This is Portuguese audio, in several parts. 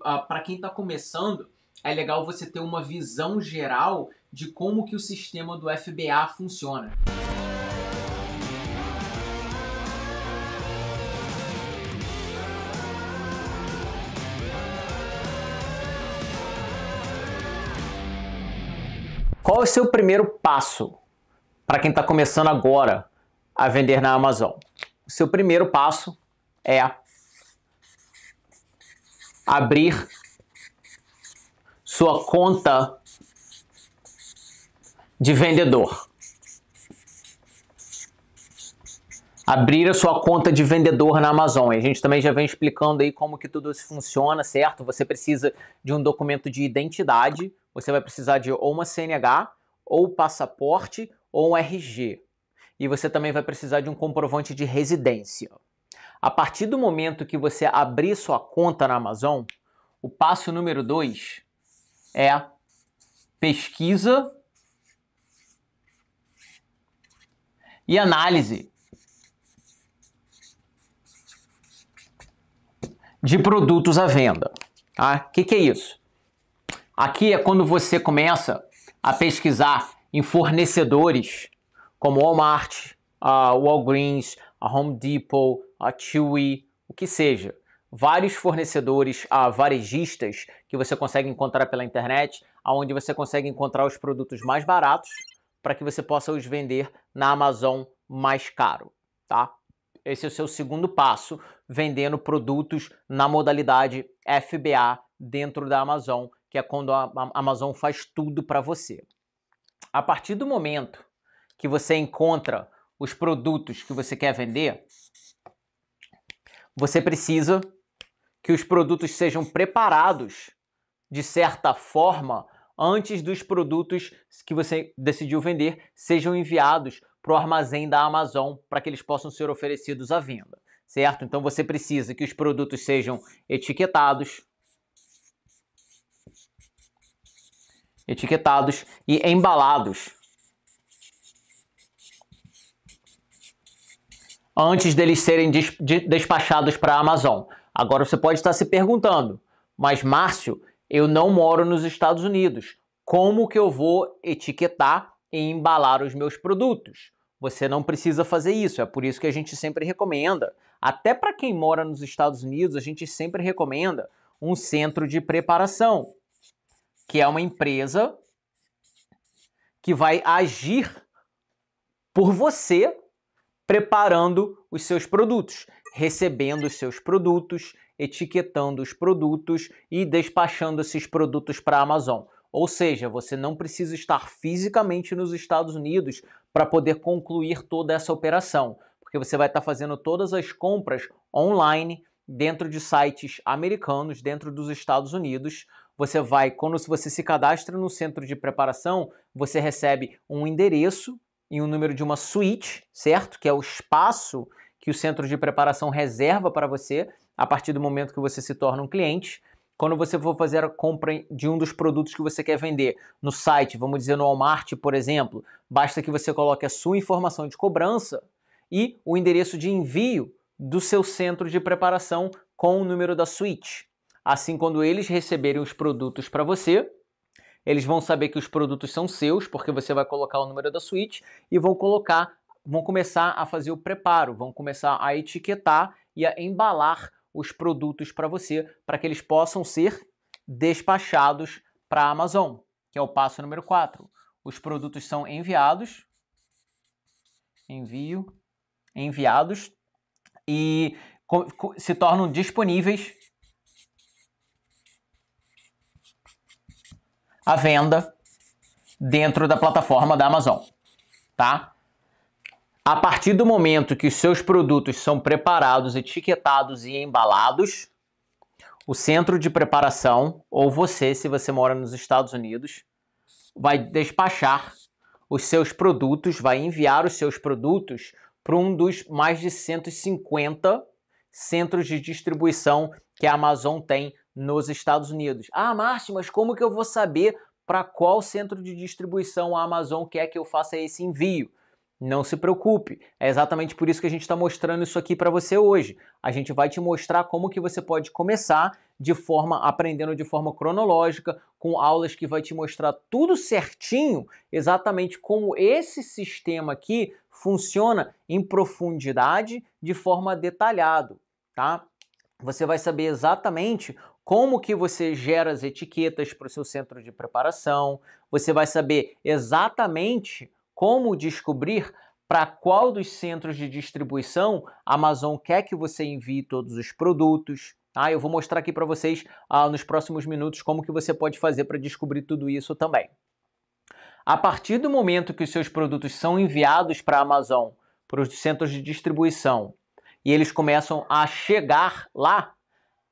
uh, ah, para quem está começando, é legal você ter uma visão geral de como que o sistema do FBA funciona. Qual é o seu primeiro passo para quem está começando agora a vender na Amazon? O seu primeiro passo é abrir sua conta de vendedor. Abrir a sua conta de vendedor na Amazon. a gente também já vem explicando aí como que tudo isso funciona, certo? Você precisa de um documento de identidade, você vai precisar de ou uma CNH, ou passaporte, ou um RG. E você também vai precisar de um comprovante de residência. A partir do momento que você abrir sua conta na Amazon, o passo número dois é pesquisa e análise de produtos à venda. O tá? ah, que, que é isso? Aqui é quando você começa a pesquisar em fornecedores como Walmart, a Walgreens, a Home Depot, a Chewy, o que seja. Vários fornecedores a ah, varejistas que você consegue encontrar pela internet, aonde você consegue encontrar os produtos mais baratos para que você possa os vender na Amazon mais caro, tá? Esse é o seu segundo passo, vendendo produtos na modalidade FBA dentro da Amazon, que é quando a Amazon faz tudo para você. A partir do momento que você encontra os produtos que você quer vender, você precisa que os produtos sejam preparados de certa forma antes dos produtos que você decidiu vender sejam enviados para o armazém da Amazon para que eles possam ser oferecidos à venda, certo? Então você precisa que os produtos sejam etiquetados, etiquetados e embalados antes deles serem despachados para a Amazon. Agora você pode estar se perguntando, mas Márcio, eu não moro nos Estados Unidos. Como que eu vou etiquetar e embalar os meus produtos? Você não precisa fazer isso, é por isso que a gente sempre recomenda. Até para quem mora nos Estados Unidos, a gente sempre recomenda um centro de preparação, que é uma empresa que vai agir por você preparando os seus produtos, recebendo os seus produtos, etiquetando os produtos e despachando esses produtos para a Amazon. Ou seja, você não precisa estar fisicamente nos Estados Unidos para poder concluir toda essa operação, porque você vai estar tá fazendo todas as compras online dentro de sites americanos, dentro dos Estados Unidos. Você vai, quando você se cadastra no centro de preparação, você recebe um endereço e o número de uma suíte, certo? Que é o espaço que o centro de preparação reserva para você a partir do momento que você se torna um cliente. Quando você for fazer a compra de um dos produtos que você quer vender no site, vamos dizer no Walmart, por exemplo, basta que você coloque a sua informação de cobrança e o endereço de envio do seu centro de preparação com o número da suíte. Assim, quando eles receberem os produtos para você, eles vão saber que os produtos são seus, porque você vai colocar o número da suíte e vão colocar, vão começar a fazer o preparo, vão começar a etiquetar e a embalar os produtos para você, para que eles possam ser despachados para a Amazon, que é o passo número 4. Os produtos são enviados, envio, enviados e se tornam disponíveis a venda dentro da plataforma da Amazon, tá? A partir do momento que os seus produtos são preparados, etiquetados e embalados, o centro de preparação, ou você, se você mora nos Estados Unidos, vai despachar os seus produtos, vai enviar os seus produtos para um dos mais de 150 centros de distribuição que a Amazon tem nos Estados Unidos. Ah, Márcio, mas como que eu vou saber para qual centro de distribuição a Amazon quer que eu faça esse envio? Não se preocupe, é exatamente por isso que a gente está mostrando isso aqui para você hoje. A gente vai te mostrar como que você pode começar de forma aprendendo de forma cronológica, com aulas que vai te mostrar tudo certinho, exatamente como esse sistema aqui funciona em profundidade, de forma detalhado, tá? Você vai saber exatamente como que você gera as etiquetas para o seu centro de preparação, você vai saber exatamente como descobrir para qual dos centros de distribuição a Amazon quer que você envie todos os produtos. Ah, Eu vou mostrar aqui para vocês ah, nos próximos minutos como que você pode fazer para descobrir tudo isso também. A partir do momento que os seus produtos são enviados para a Amazon, para os centros de distribuição, e eles começam a chegar lá,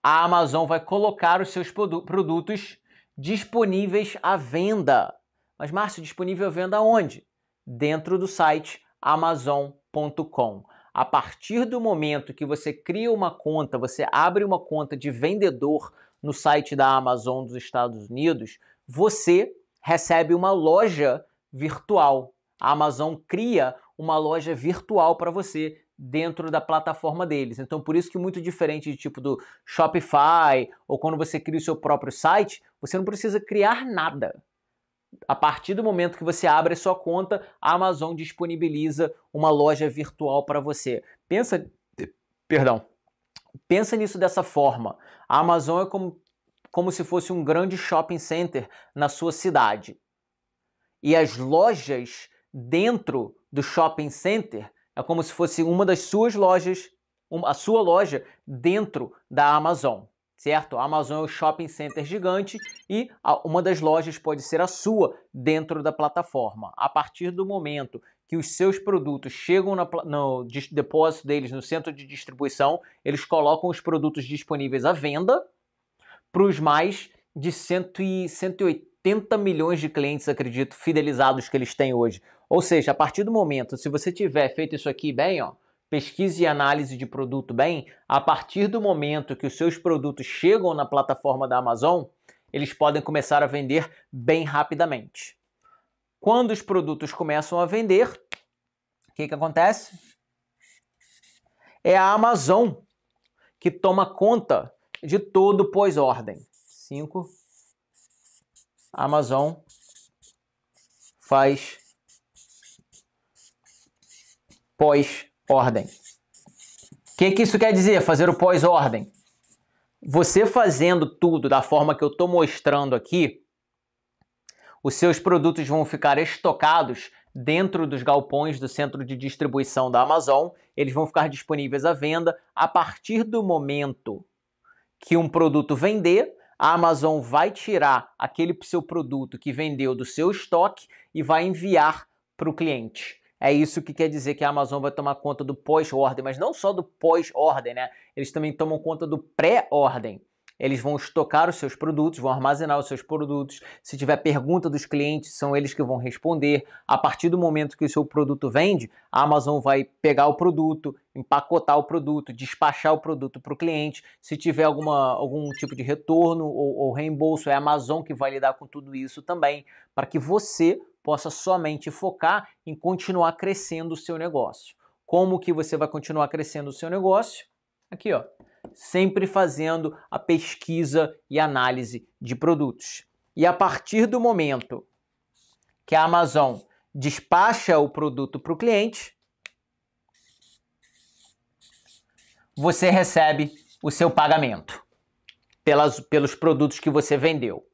a Amazon vai colocar os seus produtos disponíveis à venda. Mas, Márcio, disponível à venda onde? Dentro do site amazon.com. A partir do momento que você cria uma conta, você abre uma conta de vendedor no site da Amazon dos Estados Unidos, você recebe uma loja virtual. A Amazon cria uma loja virtual para você dentro da plataforma deles. Então, por isso que muito diferente de tipo do Shopify ou quando você cria o seu próprio site, você não precisa criar nada. A partir do momento que você abre a sua conta, a Amazon disponibiliza uma loja virtual para você. Pensa, perdão. Pensa nisso dessa forma. A Amazon é como como se fosse um grande shopping center na sua cidade. E as lojas dentro do shopping center é como se fosse uma das suas lojas, a sua loja dentro da Amazon, certo? A Amazon é um shopping center gigante e uma das lojas pode ser a sua dentro da plataforma. A partir do momento que os seus produtos chegam na, no depósito deles, no centro de distribuição, eles colocam os produtos disponíveis à venda para os mais de 100 e 180 80 milhões de clientes, acredito, fidelizados que eles têm hoje. Ou seja, a partir do momento, se você tiver feito isso aqui bem, ó, pesquisa e análise de produto bem, a partir do momento que os seus produtos chegam na plataforma da Amazon, eles podem começar a vender bem rapidamente. Quando os produtos começam a vender, o que, que acontece? É a Amazon que toma conta de todo pós-ordem. 5, Amazon faz pós-ordem. O que, que isso quer dizer, fazer o pós-ordem? Você fazendo tudo da forma que eu estou mostrando aqui, os seus produtos vão ficar estocados dentro dos galpões do centro de distribuição da Amazon, eles vão ficar disponíveis à venda a partir do momento que um produto vender, a Amazon vai tirar aquele seu produto que vendeu do seu estoque e vai enviar para o cliente. É isso que quer dizer que a Amazon vai tomar conta do pós-ordem, mas não só do pós-ordem, né? Eles também tomam conta do pré-ordem eles vão estocar os seus produtos, vão armazenar os seus produtos. Se tiver pergunta dos clientes, são eles que vão responder. A partir do momento que o seu produto vende, a Amazon vai pegar o produto, empacotar o produto, despachar o produto para o cliente. Se tiver alguma, algum tipo de retorno ou, ou reembolso, é a Amazon que vai lidar com tudo isso também, para que você possa somente focar em continuar crescendo o seu negócio. Como que você vai continuar crescendo o seu negócio? Aqui, ó sempre fazendo a pesquisa e análise de produtos. E a partir do momento que a Amazon despacha o produto para o cliente, você recebe o seu pagamento pelas, pelos produtos que você vendeu.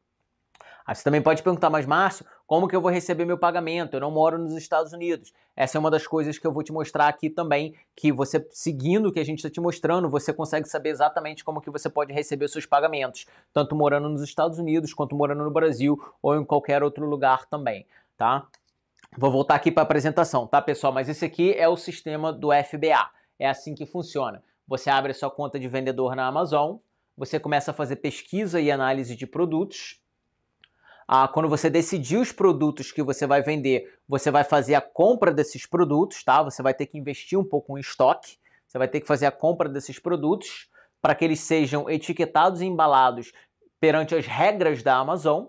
Aí você também pode perguntar, mas Márcio, como que eu vou receber meu pagamento? Eu não moro nos Estados Unidos. Essa é uma das coisas que eu vou te mostrar aqui também, que você seguindo o que a gente está te mostrando, você consegue saber exatamente como que você pode receber seus pagamentos, tanto morando nos Estados Unidos quanto morando no Brasil ou em qualquer outro lugar também, tá? Vou voltar aqui para a apresentação, tá, pessoal? Mas esse aqui é o sistema do FBA. É assim que funciona. Você abre a sua conta de vendedor na Amazon, você começa a fazer pesquisa e análise de produtos ah, quando você decidir os produtos que você vai vender, você vai fazer a compra desses produtos, tá? Você vai ter que investir um pouco em estoque, você vai ter que fazer a compra desses produtos para que eles sejam etiquetados e embalados perante as regras da Amazon.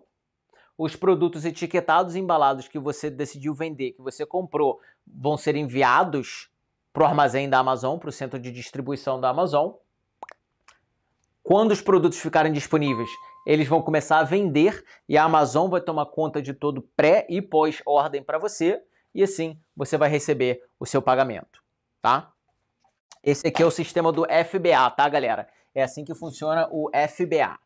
Os produtos etiquetados e embalados que você decidiu vender, que você comprou, vão ser enviados para o armazém da Amazon, para o centro de distribuição da Amazon. Quando os produtos ficarem disponíveis, eles vão começar a vender e a Amazon vai tomar conta de todo pré e pós-ordem para você e assim você vai receber o seu pagamento, tá? Esse aqui é o sistema do FBA, tá, galera? É assim que funciona o FBA.